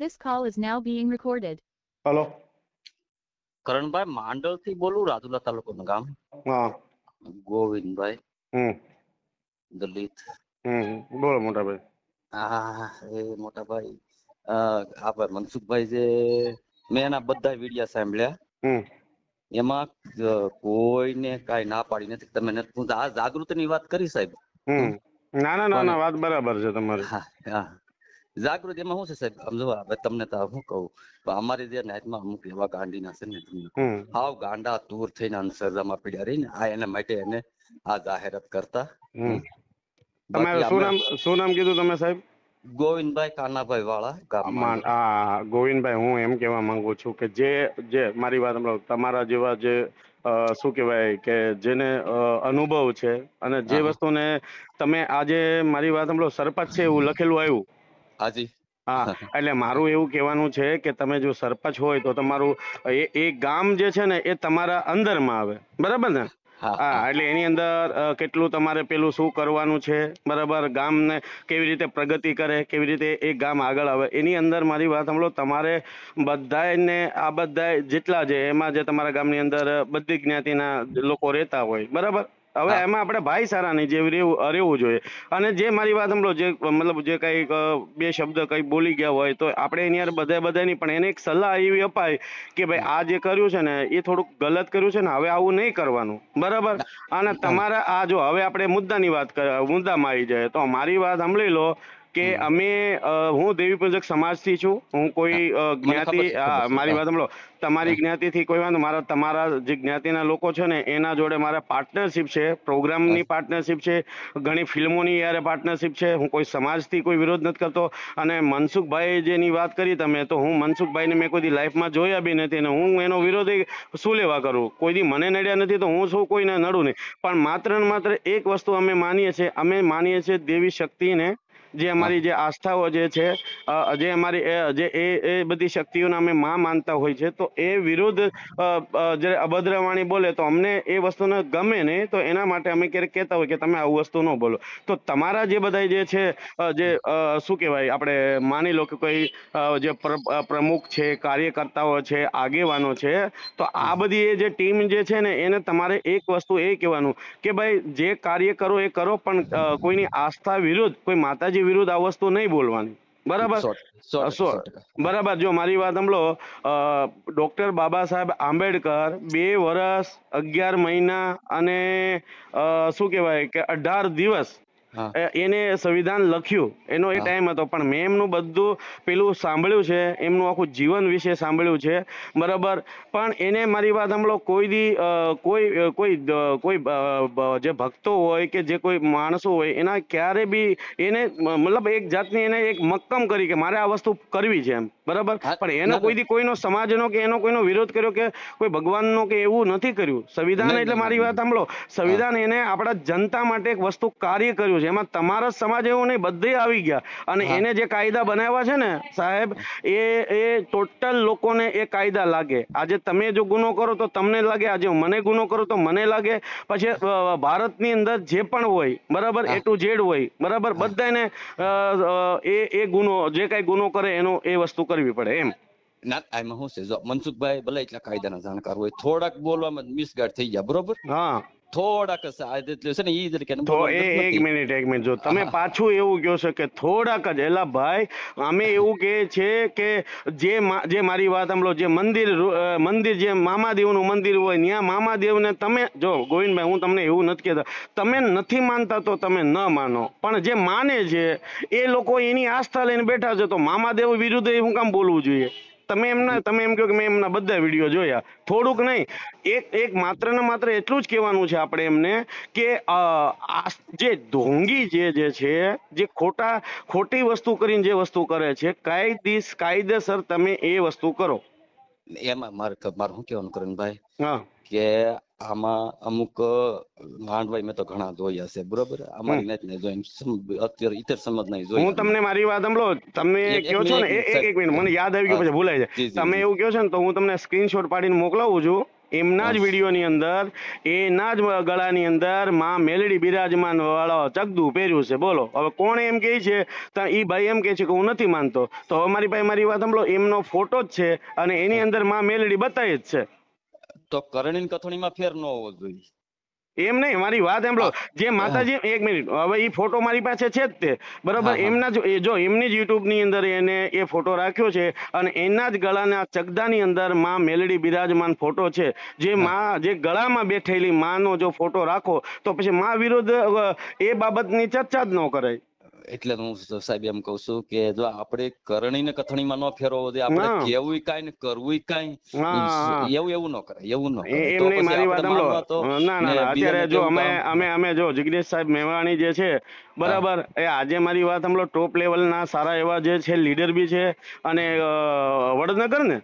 This call is now being recorded. Hello Karanbhai Mandal થી બોલું રાજુલા તાલુકાનું ગામ હા ગોવિંદભાઈ દલિત હમ બોલો મોટાભાઈ હા એ મોટાભાઈ આપણે મનસુખભાઈ જે મેં એના બધા વિડિયા સાંભળ્યા હમ એમાં કોઈને કાંઈ ના પાડી નથી તમે નથી હું આ વાત કરી સાહેબ ના ના ના ના વાત બરાબર છે તમારી જાગૃતિમાં શું છે સાહેબ સમજો હવે તમને તો શું કહું અમારી જે નાતમાં અમુક એવા ગાંડીના છે ને તમને હાવ ગાંડા દૂર થઈને અંતરજામાં પીડ્યા રહીને આ એના માટે એને આ જાહેરાત કરતા તમારું શું નામ શું નામ કીધું તમે સાહેબ ગોવિંદભાઈ કાનાભાઈ વાળા ગોવિંદભાઈ હું એમ કહેવા માંગુ છું કે જે જે મારી વાત સાંભળો તમારા જેવા જે શું કહેવાય કે જેને અનુભવ છે અને જે વસ્તુને તમે આજે મારી વાત સાંભળો સરપંચ છે એવું લખેલું આવ્યું હાજી હા એટલે મારું એવું કહેવાનું છે કે તમે જો સરપંચ હોય તો તમારું એ એ ગામ જે છે ને એ તમારા અંદરમાં આવે બરાબર ને હા એટલે એની અંદર કેટલું તમારે પેલું શું કરવાનું છે બરાબર ગામને કેવી રીતે પ્રગતિ કરે કેવી રીતે એ ગામ આગળ આવે એની અંદર મારી વાત સાંભળો તમારે બધાને આ બધા જેટલા છે એમાં જે તમારા ગામની અંદર બધી જ્ઞાતિના લોકો રહેતા હોય બરાબર હવે એમાં આપણે ભાઈ સારા નહીં રહેવું જોઈએ અને જે મારી વાત હમણાં જે મતલબ જે કંઈક બે શબ્દ કંઈ બોલી ગયા હોય તો આપણે એની યાર બધા બધાની પણ એને એક સલાહ એવી અપાય કે ભાઈ આ જે કર્યું છે ને એ થોડુંક ગલત કર્યું છે ને હવે આવું નહીં કરવાનું બરાબર અને તમારા આ જો હવે આપણે મુદ્દાની વાત મુદ્દામાં આવી જાય તો મારી વાત સાંભળી લો કે અમે હું દેવી પૂજક સમાજથી છું હું કોઈ જ્ઞાતિ મારી વાત સાંભળો તમારી જ્ઞાતિથી કોઈ વાંધો મારા તમારા જે જ્ઞાતિના લોકો છે ને એના જોડે મારા પાર્ટનરશિપ છે પ્રોગ્રામની પાર્ટનરશિપ છે ઘણી ફિલ્મોની યારે પાર્ટનરશિપ છે હું કોઈ સમાજથી કોઈ વિરોધ નથી કરતો અને મનસુખભાઈ જેની વાત કરી તમે તો હું મનસુખભાઈને મેં કોઈ લાઈફમાં જોયા બી નથી અને હું એનો વિરોધ શું લેવા કરું કોઈ દી મને નડ્યા નથી તો હું શું કોઈને નડું નહીં પણ માત્ર ને માત્ર એક વસ્તુ અમે માનીએ છીએ અમે માનીએ છીએ દેવી શક્તિને જે અમારી જે આસ્થાઓ જે છે જે અમારી જે એ એ બધી શક્તિઓને અમે માં માનતા હોય છે તો એ વિરુદ્ધ જે અભદ્ર વાણી બોલે તો અમને એ વસ્તુને ગમે નહીં તો એના માટે અમે ક્યારેક કહેતા હોય કે તમે આવું વસ્તુ ન બોલો તો તમારા જે બધા જે છે જે શું કહેવાય આપણે માની લો કે કોઈ જે પ્રમુખ છે કાર્યકર્તાઓ છે આગેવાનો છે તો આ બધી એ જે ટીમ જે છે ને એને તમારે એક વસ્તુ એ કહેવાનું કે ભાઈ જે કાર્ય કરો એ કરો પણ કોઈની આસ્થા વિરુદ્ધ કોઈ માતાજી વિરુદ્ધ આ વસ્તુ નહીં બોલવાની બરાબર બરાબર જો મારી વાત સાંભળો ડોક્ટર બાબા સાહેબ આંબેડકર બે વર્ષ અગિયાર મહિના અને શું કહેવાય કે અઢાર દિવસ એને સંવિધાન લખ્યું એનો એ ટાઈમ હતો પણ મેં એમનું બધું પેલું સાંભળ્યું છે એમનું આખું જીવન વિશે સાંભળ્યું છે બરાબર પણ એને મારી વાત સાંભળો કોઈ દી કોઈ કોઈ કોઈ જે ભક્તો હોય કે જે કોઈ માણસો હોય એના ક્યારે બી એને મતલબ એક જાતની એને એક મક્કમ કરી કે મારે આ વસ્તુ કરવી છે એમ બરાબર પણ એનો કોઈ દી કોઈનો સમાજનો કે એનો કોઈનો વિરોધ કર્યો કે કોઈ ભગવાનનો કે એવું નથી કર્યું સંવિધાન એટલે મારી વાત સાંભળો સંવિધાન એને આપણા જનતા માટે એક વસ્તુ કાર્ય કર્યું છે જેમાં તમારા સમાજ એવો નહીં બધે આવી ગયા અને એને જે કાયદા બનાવ્યા છે ને સાહેબ એ એ ટોટલ લોકોને એ કાયદા લાગે આજે તમે જો ગુનો કરો તો તમને લાગે આજે મને ગુનો કરો તો મને લાગે પછી ભારતની અંદર જે પણ હોય બરાબર એ ટુ ઝેડ હોય બરાબર બધાને એ એ ગુનો જે કાંઈ ગુનો કરે એનો એ વસ્તુ કરવી પડે એમ ના મનસુખભાઈ ભલે એટલા કાયદાના જાણકાર હોય થોડાક બોલવામાં મિસગાઈડ થઈ ગયા બરોબર હા થોડાક છે ને ઈ જ તો એક મિનિટ એક મિનિટ જો તમે પાછું એવું કહો છો કે થોડાક જ એલા ભાઈ અમે એવું કહે છે કે જે જે મારી વાત સાંભળો જે મંદિર મંદિર જે મામાદેવનું મંદિર હોય ત્યાં મામાદેવને તમે જો ગોવિંદભાઈ હું તમને એવું નથી કહેતા તમે નથી માનતા તો તમે ન માનો પણ જે માને છે એ લોકો એની આસ્થા લઈને બેઠા છે તો મામાદેવ વિરુદ્ધ એવું કામ બોલવું જોઈએ તમે એમના તમે એમ કહો કે મેં એમના બધા વિડીયો જોયા થોડુંક નહીં એક એક માત્ર ને માત્ર એટલું જ કહેવાનું છે આપણે એમને કે આ જે ઢોંગી જે જે છે જે ખોટા ખોટી વસ્તુ કરીને જે વસ્તુ કરે છે કાયદેસ કાયદેસર તમે એ વસ્તુ કરો એમાં મારે શું કહેવાનું કરણભાઈ કે આમાં અમુક ગાંડભાઈ મેં તો ઘણા જોયા છે બરોબર અમારી નથી ને જોઈ અત્યારે ઇતર સમજ નહીં જોઈ હું તમને મારી વાત સાંભળો તમે કહો છો ને એક એક મિનિટ મને યાદ આવી ગયું પછી ભૂલાઈ જાય તમે એવું કહો છો ને તો હું તમને સ્ક્રીનશોટ પાડીને મોકલાવું છું એમના જ વિડીયોની અંદર એના જ ગળાની અંદર માં મેલડી બિરાજમાન વાળો ચગદુ પહેર્યું છે બોલો હવે કોણ એમ કહે છે તો એ ભાઈ એમ કહે છે કે હું નથી માનતો તો હવે મારી પાસે મારી વાત સાંભળો એમનો ફોટો જ છે અને એની અંદર માં મેલડી બતાવી જ છે તો કરણીન કથણીમાં ફેર ન હોવો જોઈએ એમ નહીં મારી વાત સાંભળો જે માતાજી એક મિનિટ હવે એ ફોટો મારી પાસે છે જ તે બરાબર એમના જ જો એમની જ YouTube ની અંદર એને એ ફોટો રાખ્યો છે અને એના જ ગળાના ચગદાની અંદર માં મેલડી બિરાજમાન ફોટો છે જે માં જે ગળામાં બેઠેલી માનો જો ફોટો રાખો તો પછી માં વિરુદ્ધ એ બાબતની ચર્ચા જ ન કરાય એટલે હું સાહેબ એમ કઉ છું કે જો આપણે કરણી ને કથણી માં ન ફેરવો દે આપણે કેવું કાઈ ને કરવું કાઈ એવું એવું ન કરે એવું ન મારી વાત સાંભળો ના ના અત્યારે જો અમે અમે અમે જો જિગ્નેશ સાહેબ મેવાણી જે છે બરાબર એ આજે મારી વાત સાંભળો ટોપ લેવલ ના સારા એવા જે છે લીડર બી છે અને વડનગર ને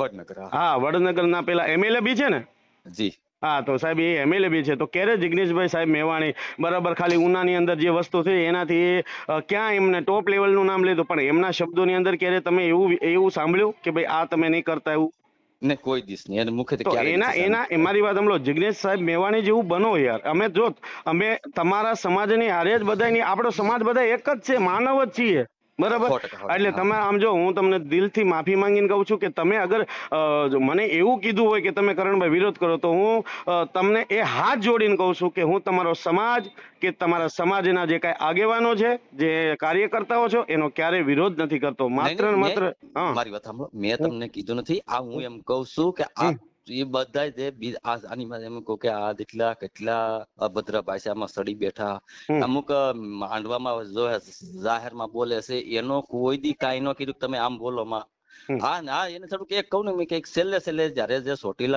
વડનગર હા વડનગર ના પેલા એમએલએ બી છે ને જી હા તો સાહેબ એ એમએલએ બી છે તો ક્યારે જિગ્નેશભાઈ સાહેબ મેવાણી બરાબર ખાલી ઉનાની અંદર જે વસ્તુ થઈ એનાથી ક્યાં એમને ટોપ લેવલનું નામ લીધું પણ એમના શબ્દોની અંદર ક્યારે તમે એવું એવું સાંભળ્યું કે ભાઈ આ તમે નહીં કરતા એવું ને કોઈ દિવસ નહીં અને મુખ્ય તો એના એના મારી વાત હમલો જિગ્નેશ સાહેબ મેવાણી જેવું બનો યાર અમે જો અમે તમારા સમાજની હારે જ બધાની આપણો સમાજ બધા એક જ છે માનવ જ છીએ બરાબર એટલે તમે આમ જો હું તમને દિલથી માફી માંગીને કહું છું કે તમે અગર મને એવું કીધું હોય કે તમે કરણભાઈ વિરોધ કરો તો હું તમને એ હાથ જોડીને કહું છું કે હું તમારો સમાજ કે તમારા સમાજના જે કાંઈ આગેવાનો છે જે કાર્યકર્તાઓ છો એનો ક્યારેય વિરોધ નથી કરતો માત્ર માત્ર મારી વાત મેં તમને કીધું નથી આ હું એમ કહું છું કે આ એ બધા જે આની એમ કે આ કેટલા કેટલા અભદ્ર ભાષામાં સડી બેઠા અમુક માંડવામાં જો જાહેરમાં બોલે છે એનો કોઈ દી કાંઈ ન કીધું તમે આમ બોલો માં હા ના એને થોડું એક કહું ને મેં કે છેલ્લે છેલ્લે જયારે જે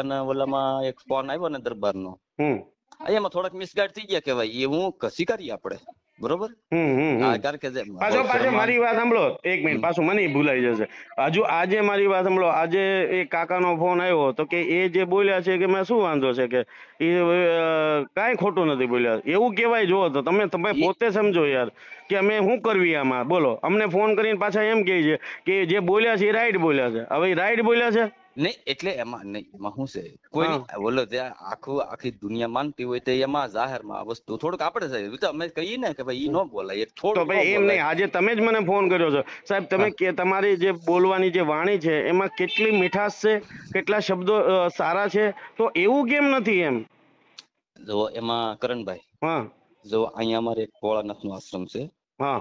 ના ઓલામાં એક ફોન આવ્યો ને દરબાર દરબારનો એમાં થોડાક મિસગાઈડ થઈ ગયા કે ભાઈ એ હું કશી કરી આપડે બરોબર કારણ કે પાછો પાછો મારી વાત સાંભળો એક મિનિટ પાછું મને ભૂલાઈ જશે હજુ આજે મારી વાત સાંભળો આજે એ કાકાનો ફોન આવ્યો તો કે એ જે બોલ્યા છે કે મેં શું વાંધો છે કે એ કાંઈ ખોટું નથી બોલ્યા એવું કહેવાય જુઓ તો તમે તમે પોતે સમજો યાર કે અમે શું કરવી આમાં બોલો અમને ફોન કરીને પાછા એમ કહે છે કે જે બોલ્યા છે એ રાઈટ બોલ્યા છે હવે રાઈટ બોલ્યા છે નહીં એટલે એમાં નહીં એમાં શું છે કોઈ બોલો ત્યાં આખું આખી દુનિયા માનતી હોય તો એમાં જાહેરમાં આ વસ્તુ થોડુંક આપણે સાહેબ તો અમે કહીએ ને કે ભાઈ ઈ ન બોલાય થોડું ભાઈ એમ નહીં આજે તમે જ મને ફોન કર્યો છો સાહેબ તમે કે તમારી જે બોલવાની જે વાણી છે એમાં કેટલી મીઠાશ છે કેટલા શબ્દો સારા છે તો એવું કેમ નથી એમ જો એમાં કરણભાઈ હા જો અહીંયા અમારે કોળાનાથ નો આશ્રમ છે હા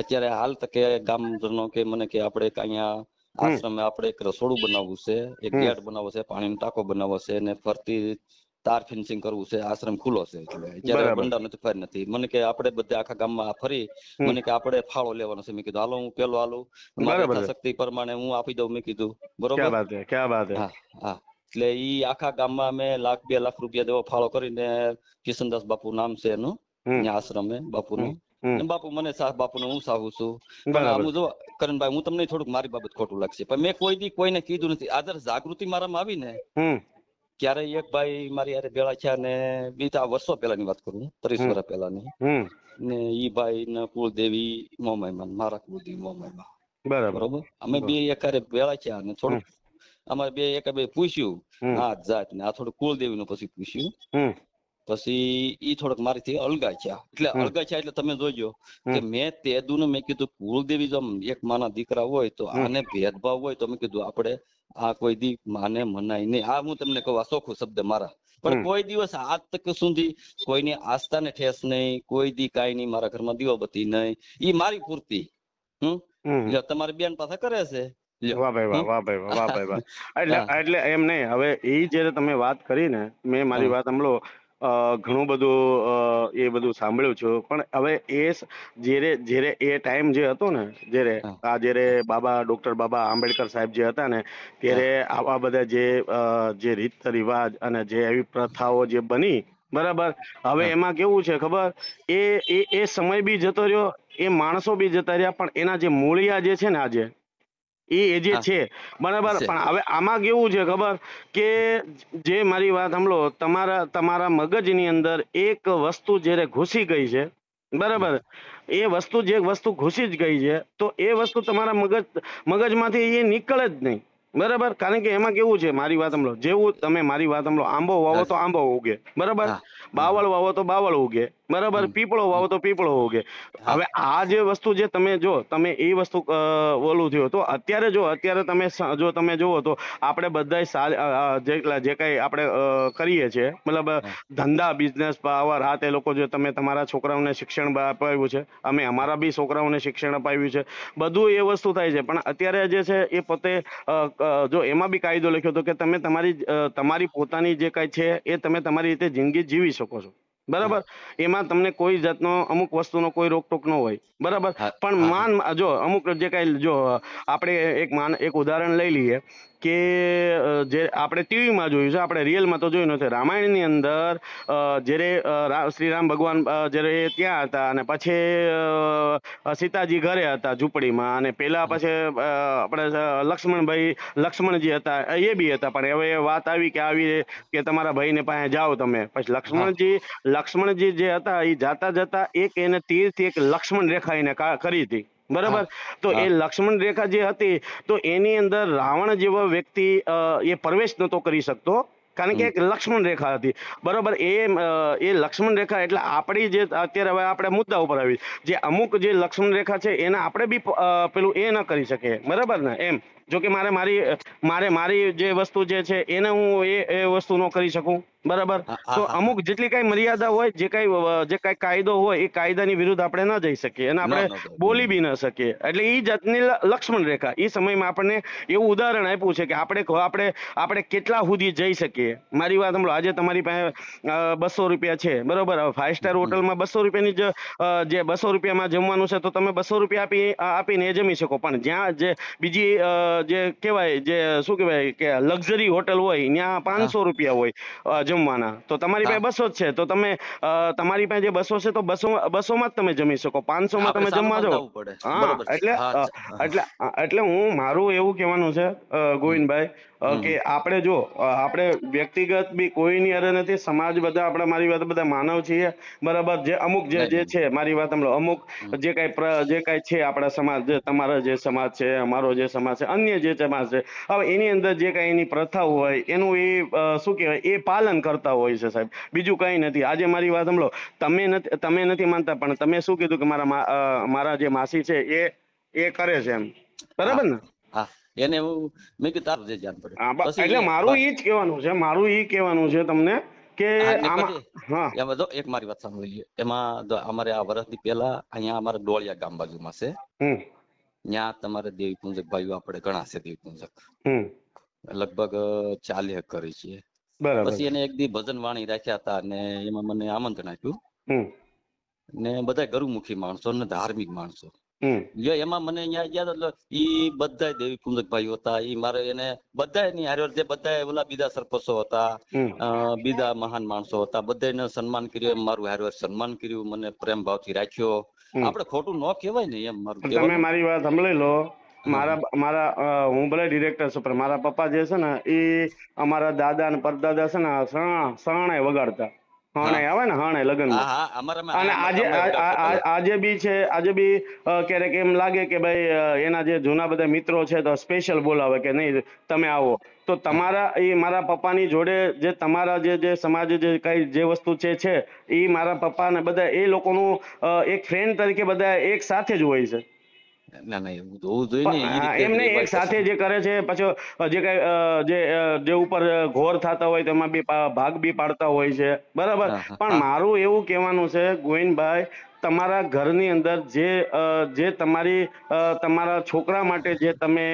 અત્યારે હાલ તકે ગામજનો કે મને કે આપણે અહીંયા આશ્રમે આપણે એક રસોડું બનાવવું છે એક ગેટ બનાવવો છે પાણીનો ટાંકો બનાવવો છે ને ફરતી તાર ફેન્સિંગ કરવું છે આશ્રમ ખુલ્લો છે એટલે જ્યારે બંડા નથી ફરી નથી મને કે આપણે બધા આખા ગામમાં ફરી મને કે આપણે ફાળો લેવાનો છે મેં કીધું હાલો હું પેલો હાલો મારી શક્તિ પ્રમાણે હું આપી દઉં મેં કીધું બરોબર હા હા એટલે ઈ આખા ગામમાં અમે લાખ બે લાખ રૂપિયા જેવો ફાળો કરીને કિશનદાસ બાપુ નામ છે એનું આશ્રમે બાપુનું બાપુ મને સાહ બાપુ નો હું સાહુ છું હું જો કરણભાઈ હું તમને થોડુંક મારી બાબત ખોટું લાગશે પણ મેં કોઈ દી કોઈને કીધું નથી આદર જાગૃતિ મારામાં આવી ને ક્યારે એક ભાઈ મારી યારે ભેળા થયા ને બીજા વર્ષો પહેલાની વાત કરું ત્રીસ વર્ષ પહેલાની ને ઈ ભાઈ ને કુળદેવી મોમાઈમાં મારા કુળદેવી મોમાઈમાં બરાબર અમે બે એકારે ભેળા થયા ને થોડુંક અમારે બે બે પૂછ્યું આ જાત ને આ થોડું કુળદેવી નું પછી પૂછ્યું પછી ઈ થોડોક મારીથી અલગા એટલે અલગા એટલે તમે જોજો કે મેં તેદુને મેં કીધું કુળદેવી જો એક માના દીકરા હોય તો આને ભેદભાવ હોય તો મેં કીધું આપણે આ કોઈ દી માને મનાય નહીં આ હું તમને કહું આ શબ્દ મારા પણ કોઈ દિવસ આજ તક સુધી કોઈની આસ્થાને ઠેસ નહીં કોઈ દી કાંઈ નહીં મારા ઘરમાં દીવાબત્તી નહીં ઈ મારી પૂરતી હમ એટલે તમારી બેન પાસે કરે છે વાહ ભાઈ વાહ વાહ ભાઈ વાહ ભાઈ વાહ એટલે એટલે એમ નહીં હવે એ જયારે તમે વાત કરી ને મેં મારી વાત સાંભળો ઘણું બધું એ બધું સાંભળ્યું છું પણ હવે એ જ્યારે જ્યારે એ ટાઈમ જે હતો ને જ્યારે આ જ્યારે બાબા ડોક્ટર બાબા આંબેડકર સાહેબ જે હતા ને ત્યારે આવા બધા જે જે રીત રિવાજ અને જે એવી પ્રથાઓ જે બની બરાબર હવે એમાં કેવું છે ખબર એ એ સમય બી જતો રહ્યો એ માણસો બી જતા રહ્યા પણ એના જે મૂળિયા જે છે ને આજે એ એ જે છે બરાબર પણ હવે આમાં કેવું છે ખબર કે જે મારી વાત સાંભળો તમારા તમારા મગજની અંદર એક વસ્તુ જ્યારે ઘૂસી ગઈ છે બરાબર એ વસ્તુ જે વસ્તુ ઘૂસી જ ગઈ છે તો એ વસ્તુ તમારા મગજ મગજમાંથી એ નીકળે જ નહીં બરાબર કારણ કે એમાં કેવું છે મારી વાત સાંભળો જેવું તમે મારી વાત સાંભળો આંબો વાવો તો આંબો ઉગે બરાબર બાવળ વાવો તો બાવળ ઉગે બરાબર પીપળો વાવો તો પીપળો ઉગે હવે આ જે વસ્તુ જે તમે જો તમે એ વસ્તુ ઓલું થયો તો અત્યારે જો અત્યારે તમે જો તમે જોવો તો આપણે બધા જે કઈ આપણે કરીએ છીએ મતલબ ધંધા બિઝનેસ પાવર હા તે લોકો જે તમે તમારા છોકરાઓને શિક્ષણ અપાવ્યું છે અમે અમારા બી છોકરાઓને શિક્ષણ અપાવ્યું છે બધું એ વસ્તુ થાય છે પણ અત્યારે જે છે એ પોતે જો એમાં બી કાયદો લખ્યો હતો કે તમે તમારી તમારી પોતાની જે કાંઈ છે એ તમે તમારી રીતે જિંદગી જીવી શકો છો બરાબર એમાં તમને કોઈ જાતનો અમુક વસ્તુનો કોઈ રોકટોક ન હોય બરાબર પણ માન જો અમુક જે કાંઈ જો આપણે એક માન એક ઉદાહરણ લઈ લઈએ કે જે આપણે ટીવીમાં જોયું છે આપણે રિયલમાં તો જોયું નથી રામાયણની અંદર જ્યારે શ્રીરામ ભગવાન જ્યારે ત્યાં હતા અને પછી સીતાજી ઘરે હતા ઝૂંપડીમાં અને પેલા પછી આપણે લક્ષ્મણભાઈ લક્ષ્મણજી હતા એ બી હતા પણ હવે વાત આવી કે આવી કે તમારા ભાઈને પાસે જાઓ તમે પછી લક્ષ્મણજી લક્ષ્મણજી જે હતા એ જાતા જતા એક એને તીરથી એક લક્ષ્મણ રેખા એને કરી હતી બરાબર તો એ લક્ષ્મણ રેખા જે હતી તો એની અંદર રાવણ જેવો વ્યક્તિ એ પ્રવેશ નતો કરી શકતો કારણ કે એક લક્ષ્મણ રેખા હતી બરોબર એ એ લક્ષ્મણ રેખા એટલે આપણી જે અત્યારે હવે આપણે મુદ્દા ઉપર આવી જે અમુક જે લક્ષ્મણ રેખા છે એને આપણે બી પેલું એ ન કરી શકીએ બરાબર ને એમ જો કે મારે મારી મારે મારી જે વસ્તુ જે છે એને હું એ એ વસ્તુ ન કરી શકું બરાબર તો અમુક જેટલી કઈ મર્યાદા હોય જે કઈ જે કઈ કાયદો હોય એ કાયદાની વિરુદ્ધ આપણે ના જઈ શકીએ અને આપણે બોલી બી ન શકીએ એટલે એ જાતની લક્ષ્મણ રેખા એ સમયમાં આપણને એવું ઉદાહરણ આપ્યું છે કે આપણે આપણે આપણે કેટલા સુધી જઈ શકીએ મારી વાત સાંભળો આજે તમારી પાસે બસો રૂપિયા છે બરોબર હવે ફાઈવ સ્ટાર હોટલમાં બસો રૂપિયાની જ જે બસો રૂપિયામાં જમવાનું છે તો તમે બસો રૂપિયા આપી આપીને એ જમી શકો પણ જ્યાં જે બીજી જે કહેવાય જે શું કહેવાય કે લક્ઝરી હોટલ હોય ત્યાં પાંચસો રૂપિયા હોય જમવાના તો તમારી પાસે બસો જ છે તો તમે તમારી પાસે જે બસો છે તો બસો બસોમાં જ તમે જમી શકો પાંચસોમાં તમે જમવા જાઓ હા એટલે એટલે એટલે હું મારું એવું કહેવાનું છે ગોવિંદભાઈ કે આપણે જો આપણે વ્યક્તિગત બી કોઈની અરે નથી સમાજ બધા આપણે મારી વાત બધા માનવ છીએ બરાબર જે અમુક જે જે છે મારી વાત હમણાં અમુક જે કાંઈ જે કાંઈ છે આપણા સમાજ તમારા જે સમાજ છે અમારો જે સમાજ છે અન્ય જે સમાજ છે હવે એની અંદર જે કાંઈ એની પ્રથાઓ હોય એનું એ શું કહેવાય એ પાલન કરતા હોય છે સાહેબ બીજું કંઈ નથી આજે મારી વાત સાંભળો તમે નથી તમે નથી માનતા પણ તમે શું કીધું કે મારા મારા જે માસી છે એ એ કરે છે એમ બરાબર ને એને હું મેં કીધું તારું જે જાણ પડે એટલે મારું એ જ કહેવાનું છે મારું એ કહેવાનું છે તમને કે આમાં જો એક મારી વાત સાંભળી એમાં અમારે આ વર્ષથી પહેલા અહીંયા અમારે ડોળિયા ગામ બાજુમાં છે ત્યાં તમારે દેવી પૂંજક ભાઈઓ આપણે ઘણા છે દેવી પૂંજક લગભગ ચાલી કરી છીએ પછી એને એક દી ભજન વાણી રાખ્યા હતા ને એમાં મને આમંત્રણ આપ્યું ને બધા ગરુમુખી માણસો ને ધાર્મિક માણસો એમાં મને અહીંયા ગયા બધા દેવી પૂજક ભાઈઓ હતા ઈ મારે એને બધા એની હારે જે બધા ઓલા બીજા સરપંચો હતા બીજા મહાન માણસો હતા બધાને સન્માન કર્યું એમ મારું હારે સન્માન કર્યું મને પ્રેમ ભાવથી રાખ્યો આપડે ખોટું ન કહેવાય ને એમ મારું તમે મારી વાત સાંભળી લો મારા મારા હું ભલે ડિરેક્ટર છું પણ મારા પપ્પા જે છે ને એ અમારા દાદા અને પરદાદા છે ને શરણા વગાડતા હણે આવે ને હણે લગ્ન અને આજે આજે બી છે આજે બી ક્યારેક એમ લાગે કે ભાઈ એના જે જૂના બધા મિત્રો છે તો સ્પેશિયલ બોલાવે કે નહીં તમે આવો તો તમારા એ મારા પપ્પાની જોડે જે તમારા જે જે સમાજ જે કઈ જે વસ્તુ છે છે એ મારા પપ્પા ને બધા એ લોકોનું એક ફ્રેન્ડ તરીકે બધા એક સાથે જ હોય છે ના ના એવું તો હોવું જોઈએ ને એમને એક સાથે જે કરે છે પછી જે કઈ જે જે ઉપર ઘોર થતા હોય તેમાં બી ભાગ બી પાડતા હોય છે બરાબર પણ મારું એવું કહેવાનું છે ગોવિંદભાઈ તમારા ઘરની અંદર જે જે તમારી તમારા છોકરા માટે જે તમે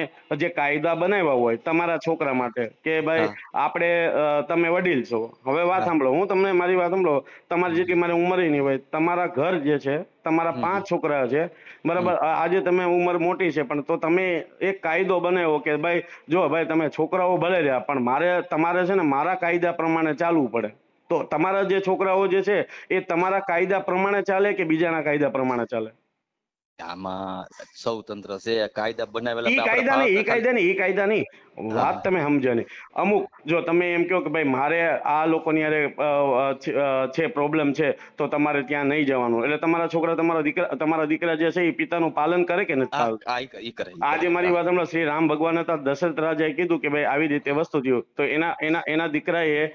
જે કાયદા બનાવ્યા હોય તમારા છોકરા માટે કે ભાઈ આપણે તમે વડીલ છો હવે વાત સાંભળો હું તમને મારી વાત સાંભળો તમારી જેટલી મારી ઉંમર એની હોય તમારા ઘર જે છે તમારા પાંચ છોકરા છે બરાબર આજે તમે ઉંમર મોટી છે પણ તો તમે એક કાયદો બનાવ્યો કે ભાઈ જો ભાઈ તમે છોકરાઓ ભલે રહ્યા પણ મારે તમારે છે ને મારા કાયદા પ્રમાણે ચાલવું પડે તો તમારા જે છોકરાઓ જે છે એ તમારા કાયદા પ્રમાણે ચાલે કે બીજાના કાયદા પ્રમાણે ચાલે આમાં સૌ છે કાયદા બનાવેલા ઈ કાયદા નહીં ઈ કાયદા નહીં ઈ કાયદા નહીં વાત તમે સમજો ને અમુક જો તમે એમ કહો કે ભાઈ મારે આ લોકોની અરે છે પ્રોબ્લેમ છે તો તમારે ત્યાં નહીં જવાનું એટલે તમારા છોકરા તમારા દીકરા તમારા દીકરા જે છે એ પિતાનું પાલન કરે કે નથી કરે આજે મારી વાત હમણાં શ્રી રામ ભગવાન હતા દશરથ રાજાએ કીધું કે ભાઈ આવી રીતે વસ્તુ થયું તો એના એના એના દીકરાએ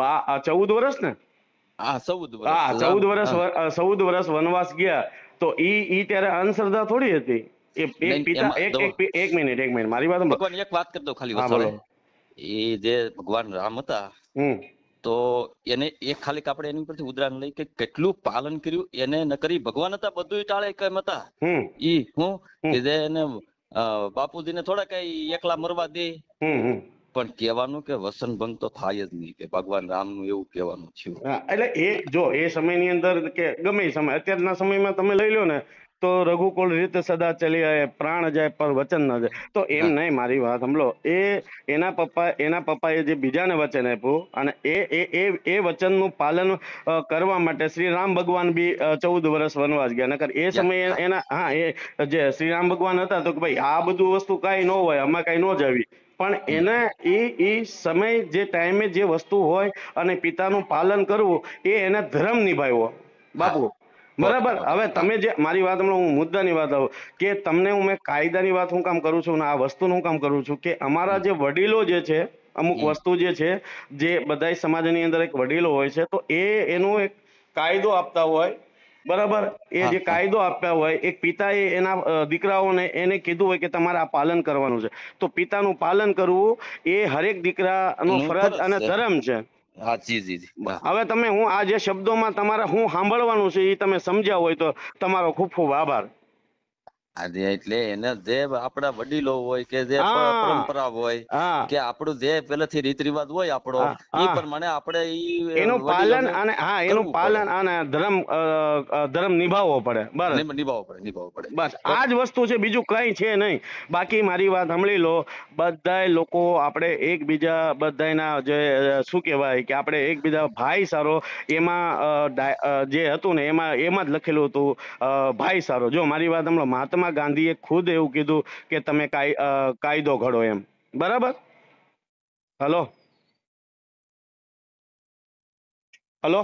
બા ચૌદ વર્ષ ને હા ચૌદ વર્ષ ચૌદ વર્ષ વનવાસ ગયા તો એ એ ત્યારે અંધશ્રદ્ધા થોડી હતી એ પિતા એક એક એક મિનિટ એક મિનિટ મારી વાત ભગવાન એક વાત કરી ખાલી વસ્તુ એ જે ભગવાન રામ હતા તો એને એક ખાલી આપણે એની પરથી ઉદાહરણ લઈ કે કેટલું પાલન કર્યું એને ન કરી ભગવાન હતા બધું ટાળે કેમ હતા ઈ હું કે જે એને બાપુજીને થોડા કઈ એકલા મરવા દે પણ કહેવાનું કે વસન ભંગ તો થાય જ નહીં કે ભગવાન રામનું એવું કહેવાનું થયું એટલે એ જો એ સમયની અંદર કે ગમે સમય અત્યારના સમયમાં તમે લઈ લો ને તો રઘુકુળ રીત સદા ચલી આવે પ્રાણ જાય પર વચન ન જાય તો એમ નહીં મારી વાત સાંભળો એ એના પપ્પા એના પપ્પાએ જે બીજાને વચન આપ્યું અને એ એ એ એ વચનનું પાલન કરવા માટે શ્રી રામ ભગવાન બી ચૌદ વર્ષ વનવાસ ગયા નકર એ સમયે એના હા એ જે શ્રી રામ ભગવાન હતા તો કે ભાઈ આ બધું વસ્તુ કાંઈ ન હોય અમે કાંઈ ન જ આવી પણ એના એ એ સમય જે ટાઈમે જે વસ્તુ હોય અને પિતાનું પાલન કરવું એ એને ધર્મ નિભાવ્યો બાપુ બરાબર હવે તમે જે મારી વાત હમણાં હું મુદ્દાની વાત આવું કે તમને હું મેં કાયદાની વાત હું કામ કરું છું અને આ વસ્તુ હું કામ કરું છું કે અમારા જે વડીલો જે છે અમુક વસ્તુ જે છે જે બધાય સમાજની અંદર એક વડીલો હોય છે તો એ એનું એક કાયદો આપતા હોય બરાબર એ જે કાયદો આપ્યા હોય એક પિતાએ એના દીકરાઓને એને કીધું હોય કે તમારે આ પાલન કરવાનું છે તો પિતાનું પાલન કરવું એ હરેક દીકરાનો ફરજ અને ધર્મ છે હવે તમે હું આ જે શબ્દોમાં તમારે હું સાંભળવાનું છે એ તમે સમજ્યા હોય તો તમારો ખૂબ ખૂબ આભાર એટલે એને જે આપણા વડીલો હોય કે જે પરંપરા હોય કે આપણું જે પેલેથી રીત રિવાજ હોય આપણો એ પ્રમાણે આપણે એનું પાલન અને હા એનું પાલન અને ધર્મ ધર્મ નિભાવવો પડે બરાબર નિભાવવો પડે નિભાવવો પડે બસ આ જ વસ્તુ છે બીજું કઈ છે નહીં બાકી મારી વાત સાંભળી લો બધાય લોકો આપણે એકબીજા બધાયના જે શું કહેવાય કે આપણે એકબીજા ભાઈ સારો એમાં જે હતું ને એમાં એમાં જ લખેલું હતું ભાઈ સારો જો મારી વાત હમણાં મહાત્મા સભામાં ગાંધીએ ખુદ એવું કીધું કે તમે કાયદો ઘડો એમ બરાબર હલો હલો